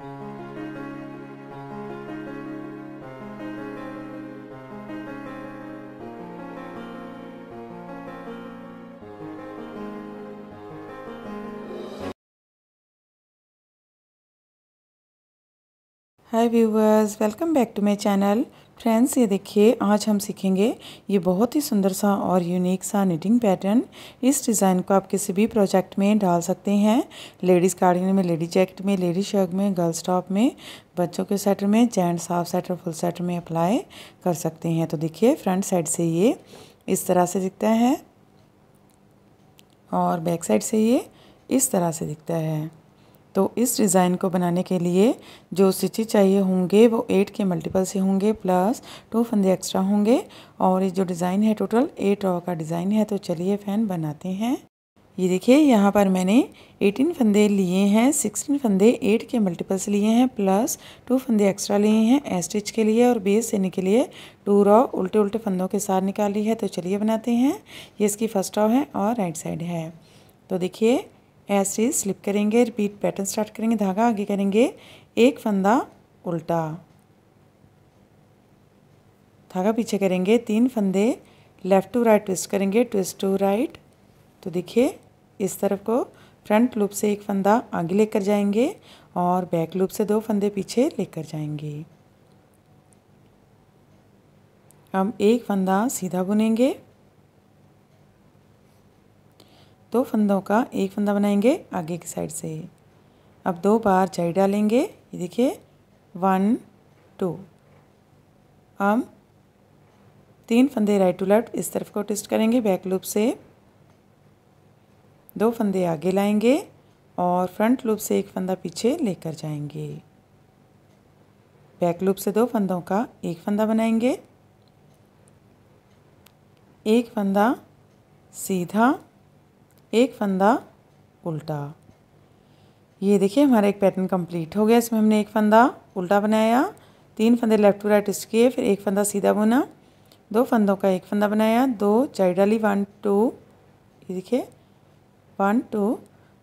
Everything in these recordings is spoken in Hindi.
you mm. Hi viewers welcome back to my channel friends ये देखिए आज हम सीखेंगे ये बहुत ही सुंदर सा और यूनिक सा निटिंग पैटर्न इस डिज़ाइन को आप किसी भी प्रोजेक्ट में डाल सकते हैं लेडीज़ गार्डन में लेडीज जैकेट में लेडीज शर्ट में गर्ल्स टॉप में बच्चों के स्वेटर में gents half sweater full sweater में अप्लाई कर सकते हैं तो देखिए फ्रंट साइड से ये इस तरह से दिखता है और बैक साइड से ये इस तरह से दिखता है तो इस डिज़ाइन को बनाने के लिए जो स्टिचे चाहिए होंगे वो एट के मल्टीपल से होंगे प्लस टू फंदे एक्स्ट्रा होंगे और ये जो डिज़ाइन है टोटल एट रॉ का डिज़ाइन है तो चलिए फैन बनाते हैं ये देखिए यहाँ पर मैंने 18 फंदे लिए हैं 16 फंदे 8 के मल्टीपल्स लिए हैं प्लस टू फंदे एक्स्ट्रा लिए हैं स्टिच के लिए और बेस देने के लिए टू रॉ उल्टे उल्टे फंदों के साथ निकाली है तो चलिए बनाते हैं ये इसकी फर्स्ट रॉ है और राइट साइड है तो देखिए ऐसे स्लिप करेंगे रिपीट पैटर्न स्टार्ट करेंगे धागा आगे करेंगे एक फंदा उल्टा धागा पीछे करेंगे तीन फंदे लेफ़्ट टू राइट ट्विस्ट करेंगे ट्विस्ट टू राइट तो देखिए इस तरफ को फ्रंट लूप से एक फंदा आगे लेकर जाएंगे और बैक लूप से दो फंदे पीछे लेकर जाएंगे हम एक फंदा सीधा बुनेंगे दो फंदों का एक फंदा बनाएंगे आगे की साइड से अब दो बार जाई डालेंगे ये देखिए वन टू हम तीन फंदे राइट टू लेफ्ट इस तरफ को ट्विस्ट करेंगे बैक लूप से दो फंदे आगे लाएंगे और फ्रंट लूप से एक फंदा पीछे लेकर जाएंगे बैक लूप से दो फंदों का एक फंदा बनाएंगे एक फंदा सीधा एक फंदा उल्टा ये देखिए हमारा एक पैटर्न कंप्लीट हो गया इसमें हमने एक फंदा उल्टा बनाया तीन फंदे लेफ्ट टू राइट स्टिच किए फिर एक फंदा सीधा बुना दो फंदों का एक फंदा बनाया दो चाई डाली वन टू ये देखिए वन टू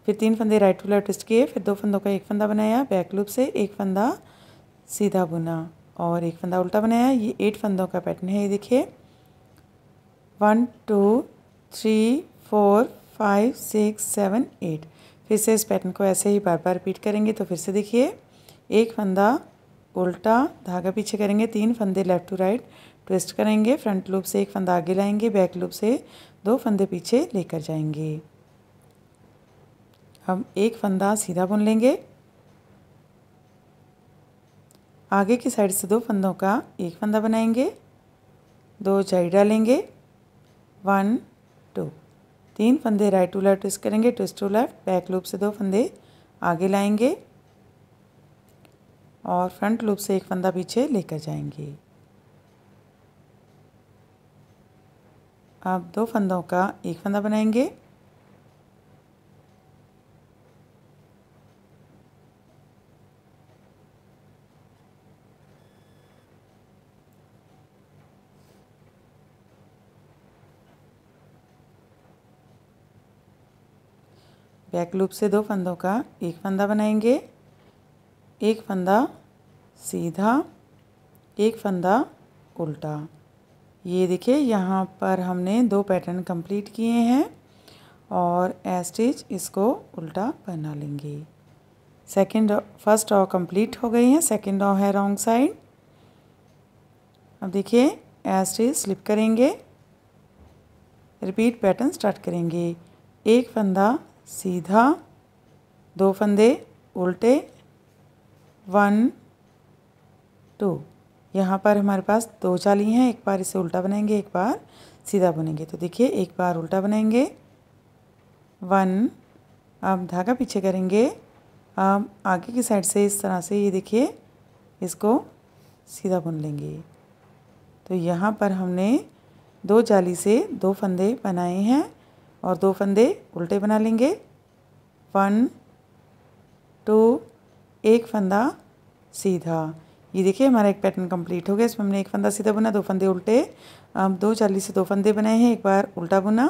फिर तीन फंदे राइट टू लेफ्ट स्टिच किए फिर दो फंदों का एक फंदा बनाया बैक लूप से एक फंदा सीधा बुना और एक फंदा उल्टा बनाया ये एट फंदों का पैटर्न है ये देखिए one two three four five six seven eight फिर से इस पैटर्न को ऐसे ही बार बार रिपीट करेंगे तो फिर से देखिए एक फंदा उल्टा धागा पीछे करेंगे तीन फंदे लेफ़्ट टू राइट ट्विस्ट करेंगे फ्रंट लूप से एक फंदा आगे लाएंगे बैक लूप से दो फंदे पीछे लेकर जाएंगे हम एक फंदा सीधा बुन लेंगे आगे की साइड से दो फंदों का एक फंदा बनाएंगे दो जाई डालेंगे वन टू तीन फंदे राइट टू लेफ्ट ट्विस्ट करेंगे twist to left back loop से दो फंदे आगे लाएंगे और फ्रंट लूप से एक फंदा पीछे लेकर जाएंगे अब दो फंदों का एक फंदा बनाएंगे बैक लूप से दो फंदों का एक फंदा बनाएंगे एक फंदा सीधा एक फंदा उल्टा ये देखिए यहाँ पर हमने दो पैटर्न कंप्लीट किए हैं और एस्टिच इसको उल्टा बना लेंगे सेकेंड फर्स्ट रॉ कंप्लीट हो गई है सेकेंड रॉ है रॉन्ग साइड अब देखिए एस्टिच स्लिप करेंगे रिपीट पैटर्न स्टार्ट करेंगे एक फंदा सीधा दो फंदे उल्टे वन टू यहाँ पर हमारे पास दो चाली हैं एक बार इसे उल्टा बनाएंगे एक बार सीधा बुनेंगे तो देखिए एक बार उल्टा बनाएंगे वन अब धागा पीछे करेंगे अब आगे की साइड से इस तरह से ये देखिए इसको सीधा बुन लेंगे तो यहाँ पर हमने दो जाली से दो फंदे बनाए हैं और दो फंदे उल्टे बना लेंगे वन टू एक फंदा सीधा ये देखिए हमारा एक पैटर्न कंप्लीट हो गया इसमें हमने एक फंदा सीधा बुना दो फंदे उल्टे अब दो चालीस से दो फंदे बनाए हैं एक बार उल्टा बुना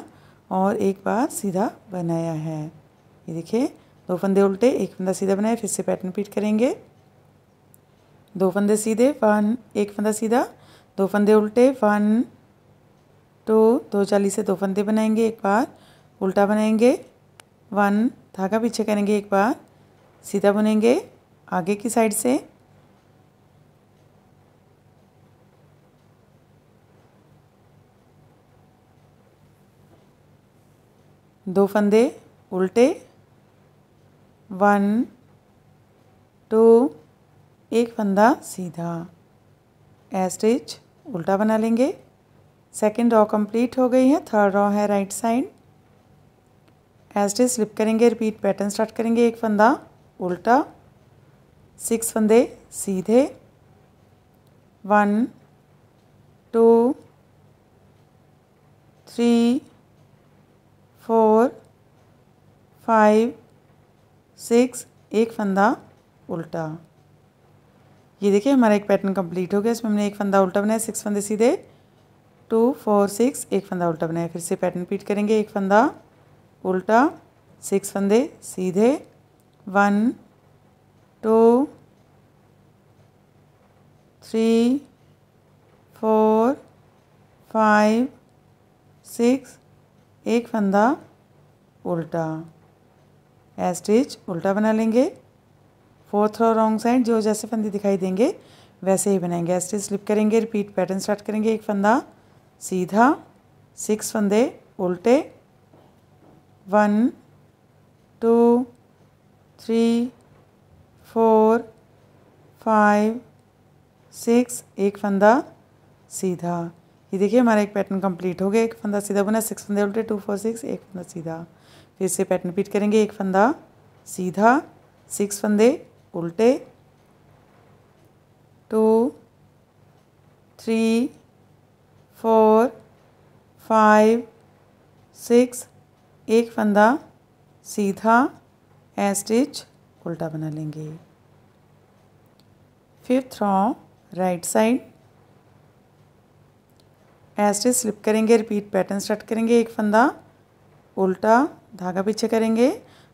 और एक बार सीधा बनाया है ये देखिए दो फंदे उल्टे एक फंदा सीधा बनाया फिर से पैटर्न रिपीट करेंगे दो फंदे सीधे वन एक फंदा सीधा दो फंदे उल्टे वन टू दो चालीस से दो फंदे बनाएंगे एक बार उल्टा बनाएंगे वन धागा पीछे करेंगे एक बार सीधा बुनेंगे आगे की साइड से दो फंदे उल्टे वन टू एक फंदा सीधा स्टिच उल्टा बना लेंगे सेकेंड रॉ कंप्लीट हो गई है थर्ड रॉ है राइट साइड एज डे स्लिप करेंगे रिपीट पैटर्न स्टार्ट करेंगे एक फंदा उल्टा सिक्स फंदे सीधे one two three four five six एक फंदा उल्टा ये देखिए हमारा एक पैटर्न कंप्लीट हो गया इसमें हमने एक फंदा उल्टा बनाया सिक्स फंदे सीधे टू फोर सिक्स एक फंदा उल्टा बनाया फिर से पैटर्न रिपीट करेंगे एक फंदा उल्टा सिक्स फंदे सीधे one two three four five six एक फंदा उल्टा स्टिच उल्टा बना लेंगे फोर्थ रो रॉन्ग साइड जो जैसे फंदे दिखाई देंगे वैसे ही बनाएंगे स्टिच स्लिप करेंगे रिपीट पैटर्न स्टार्ट करेंगे एक फंदा सीधा सिक्स फंदे उल्टे one two three four five six एक फंदा सीधा ये देखिए हमारा एक पैटर्न कंप्लीट हो गया एक फंदा सीधा बुना सिक्स फंदे उल्टे टू फोर सिक्स एक फंदा सीधा फिर से पैटर्न रिपीट करेंगे एक फंदा सीधा सिक्स फंदे उल्टे two three four five six एक फंदा सीधा ए स्टिच उल्टा बना लेंगे fifth row right side a stitch slip करेंगे रिपीट पैटर्न स्टार्ट करेंगे एक फंदा उल्टा धागा पीछे करेंगे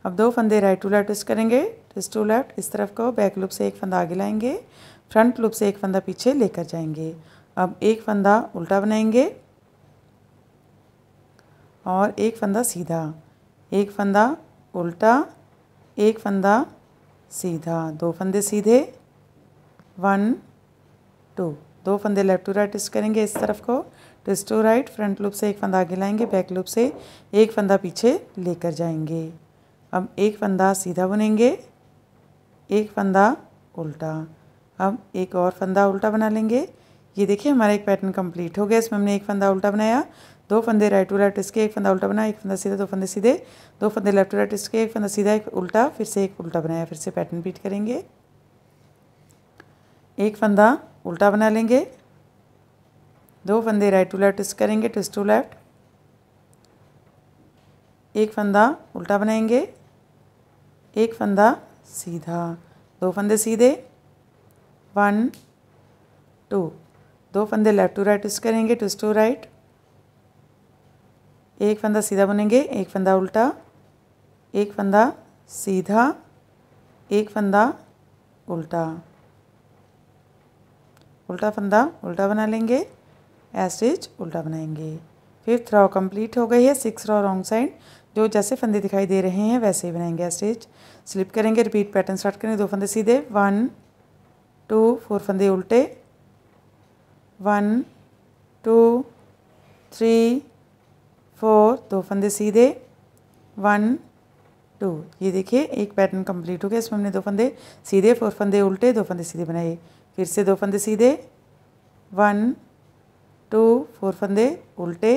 अब दो फंदे राइट टू लेफ्ट ट्विस्ट करेंगे ट्विस्ट टू लेफ्ट इस तरफ को बैक लूप से एक फंदा आगे लाएंगे फ्रंट लूप से एक फंदा पीछे लेकर जाएंगे अब एक फंदा उल्टा बनाएंगे और एक फंदा सीधा एक फंदा उल्टा एक फंदा सीधा दो फंदे सीधे वन टू दो फंदे लेफ्ट टू राइट ट्विस्ट करेंगे इस तरफ को twist to right front loop से एक फंदा आगे लाएंगे बैक लूप से एक फंदा पीछे लेकर जाएंगे अब एक फंदा सीधा बुनेंगे एक फंदा उल्टा अब एक और फंदा उल्टा बना लेंगे ये देखिए हमारा एक पैटर्न कंप्लीट हो गया इसमें हमने एक फंदा उल्टा बनाया दो फंदे राइट टू लेफ्ट इसके एक फंदा उल्टा बनाया एक फंदा सीधा दो फंदे सीधे दो फंदे लेफ्ट टू राइट इसके एक फंदा सीधा एक उल्टा फिर से एक उल्टा बनाया फिर से पैटर्न पीट करेंगे एक फंदा उल्टा बना लेंगे दो फंदे राइट टू लेफ्ट ट्विस्ट करेंगे ट्विस्ट टू लेफ्ट एक फंदा उल्टा बनाएंगे एक फंदा सीधा दो फंदे सीधे वन टू दो फंदे लेफ्ट टू राइट ट्विस्ट करेंगे ट्विस्ट टू राइट एक फंदा सीधा बुनेंगे एक फंदा उल्टा एक फंदा सीधा एक फंदा उल्टा उल्टा फंदा उल्टा बना लेंगे एस्टिच उल्टा बनाएंगे फिफ्थ रॉ कंप्लीट हो गई है सिक्स रॉ रॉन्ग साइड जो जैसे फंदे दिखाई दे रहे हैं वैसे ही बनाएंगे स्टिच स्लिप करेंगे रिपीट पैटर्न स्टार्ट करेंगे दो फंदे सीधे वन टू फोर फंदे उल्टे वन टू थ्री फोर दो फंदे सीधे वन टू ये देखिए एक पैटर्न कंप्लीट हो गया इसमें हमने दो फंदे सीधे फोर फंदे उल्टे दो फंदे सीधे बनाए फिर से दो फंदे सीधे वन टू फोर फंदे उल्टे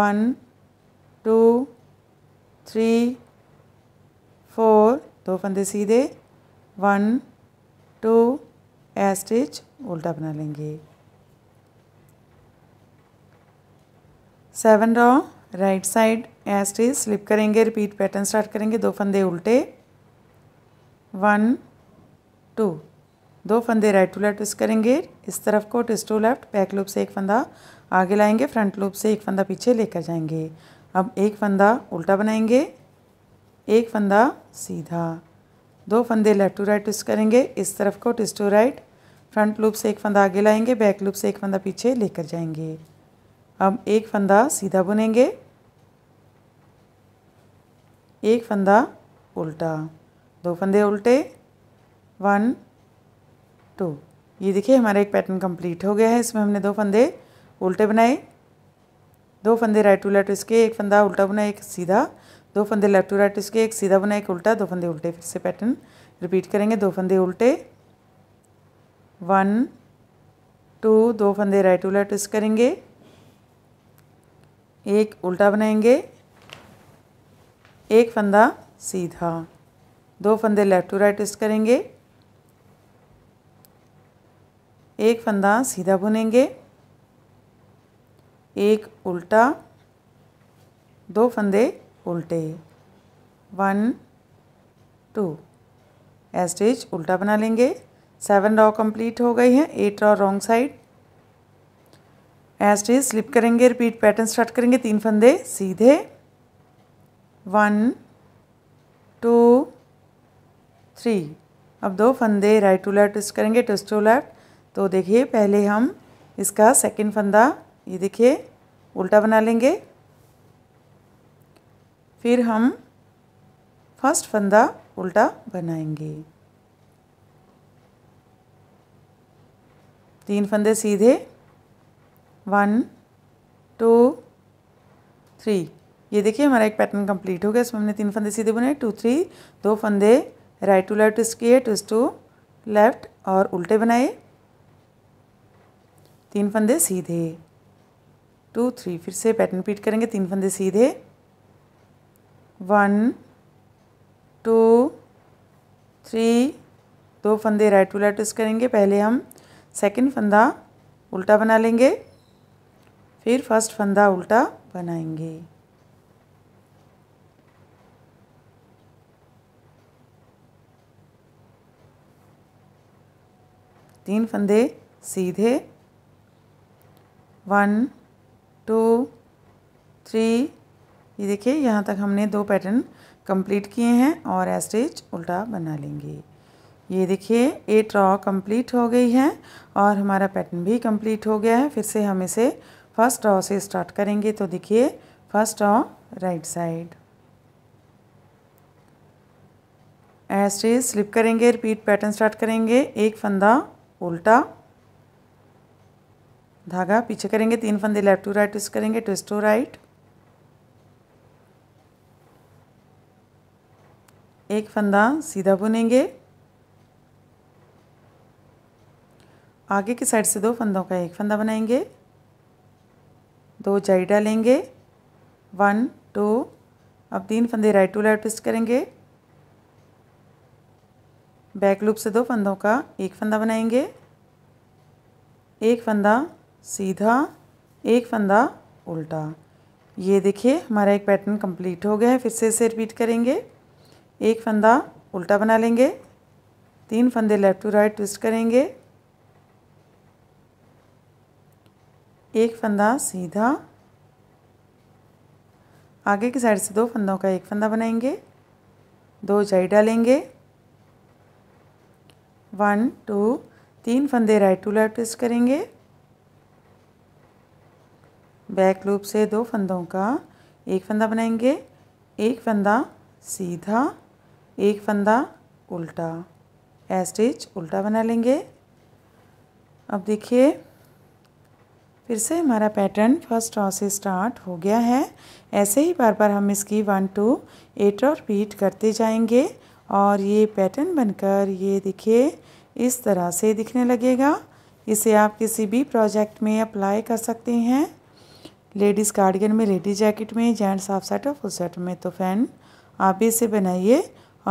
वन टू थ्री फोर दो फंदे सीधे वन टू एस्टिच उल्टा बना लेंगे seven row right side edge टीज स्लिप करेंगे रिपीट पैटर्न स्टार्ट करेंगे दो फंदे उल्टे वन टू दो फंदे राइट टू लेफ्ट ट्विस्ट करेंगे इस तरफ को twist to left back loop से एक फंदा आगे लाएंगे फ्रंट लूप से एक फंदा पीछे लेकर जाएंगे अब एक फंदा उल्टा बनाएंगे एक फंदा सीधा दो फंदे लेफ्ट टू राइट ट्विस्ट करेंगे इस तरफ को twist to right front loop से एक फंदा आगे लाएंगे बैक लूप से एक फंदा पीछे लेकर जाएंगे अब एक फंदा सीधा बुनेंगे एक फंदा उल्टा दो फंदे उल्टे वन टू ये देखिए हमारा एक पैटर्न कंप्लीट हो गया है इसमें हमने दो फंदे उल्टे बनाए दो फंदे राइट टू लेफ्ट इसके एक फंदा उल्टा बुना एक सीधा दो फंदे लेफ्ट टू राइट इसके एक सीधा बुना एक उल्टा दो फंदे उल्टे फिर से पैटर्न रिपीट करेंगे दो फंदे उल्टे वन टू दो फंदे राइट टू लेफ्ट करेंगे एक उल्टा बनाएंगे एक फंदा सीधा दो फंदे लेफ़्ट टू राइट ट्विस्ट करेंगे एक फंदा सीधा बुनेंगे एक उल्टा दो फंदे उल्टे वन टू एस्टेज उल्टा बना लेंगे सेवन रॉ कंप्लीट हो गई है eight row wrong side edge slip करेंगे रिपीट पैटर्न स्टार्ट करेंगे तीन फंदे सीधे वन टू थ्री अब दो फंदे राइट टू लेफ्ट ट्विस्ट करेंगे ट्विस्ट टू लेफ्ट तो देखिए पहले हम इसका सेकंड फंदा ये देखिए उल्टा बना लेंगे फिर हम फर्स्ट फंदा उल्टा बनाएंगे तीन फंदे सीधे वन टू थ्री ये देखिए हमारा एक पैटर्न कंप्लीट हो गया इसमें हमने तीन फंदे सीधे बुने टू थ्री दो फंदे राइट टू लेफ्ट ट्विस्ट किए ट्विस्ट टू लेफ्ट और उल्टे बनाए तीन फंदे सीधे टू थ्री फिर से पैटर्न रिपीट करेंगे तीन फंदे सीधे वन टू थ्री दो फंदे राइट टू लेफ्ट ट्विस्ट करेंगे पहले हम सेकंड फंदा उल्टा बना लेंगे फिर फर्स्ट फंदा उल्टा बनाएंगे तीन फंदे सीधे वन टू थ्री ये देखिए यहाँ तक हमने दो पैटर्न कंप्लीट किए हैं और एस्टेज उल्टा बना लेंगे ये देखिए एट रॉ कंप्लीट हो गई है और हमारा पैटर्न भी कंप्लीट हो गया है फिर से हम इसे फर्स्ट रॉ से स्टार्ट करेंगे तो देखिए फर्स्ट रॉ राइट साइड ऐसे स्लिप करेंगे रिपीट पैटर्न स्टार्ट करेंगे एक फंदा उल्टा धागा पीछे करेंगे तीन फंदे लेफ्ट टू राइट ट्विस्ट करेंगे ट्विस्ट टू राइट एक फंदा सीधा बुनेंगे आगे की साइड से दो फंदों का एक फंदा बनाएंगे दो जाई डालेंगे वन टू अब तीन फंदे राइट टू लेफ्ट ट्विस्ट करेंगे बैक लूप से दो फंदों का एक फंदा बनाएंगे एक फंदा सीधा एक फंदा उल्टा ये देखिए हमारा एक पैटर्न कंप्लीट हो गया है फिर से इसे रिपीट करेंगे एक फंदा उल्टा बना लेंगे तीन फंदे लेफ़्ट टू राइट ट्विस्ट करेंगे एक फंदा सीधा आगे की साइड से दो फंदों का एक फंदा बनाएंगे दो जाई डालेंगे वन टू तीन फंदे राइट टू लेफ्ट ट्विस्ट करेंगे बैक लूप से दो फंदों का एक फंदा बनाएंगे एक फंदा सीधा एक फंदा उल्टा ए स्टिच उल्टा बना लेंगे अब देखिए फिर से हमारा पैटर्न फर्स्ट रॉ से स्टार्ट हो गया है ऐसे ही बार बार हम इसकी वन टू एट और रिपीट करते जाएंगे और ये पैटर्न बनकर ये दिखे इस तरह से दिखने लगेगा इसे आप किसी भी प्रोजेक्ट में अप्लाई कर सकते हैं लेडीज़ कार्डिगन में लेडीज़ जैकेट में जेंट्स हाफ सेट और फुल सेट में तो फैन आप भी इसे बनाइए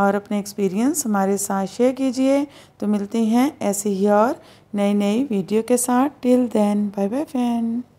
और अपने एक्सपीरियंस हमारे साथ शेयर कीजिए तो मिलते हैं ऐसे ही और नई नई वीडियो के साथ till then bye bye friend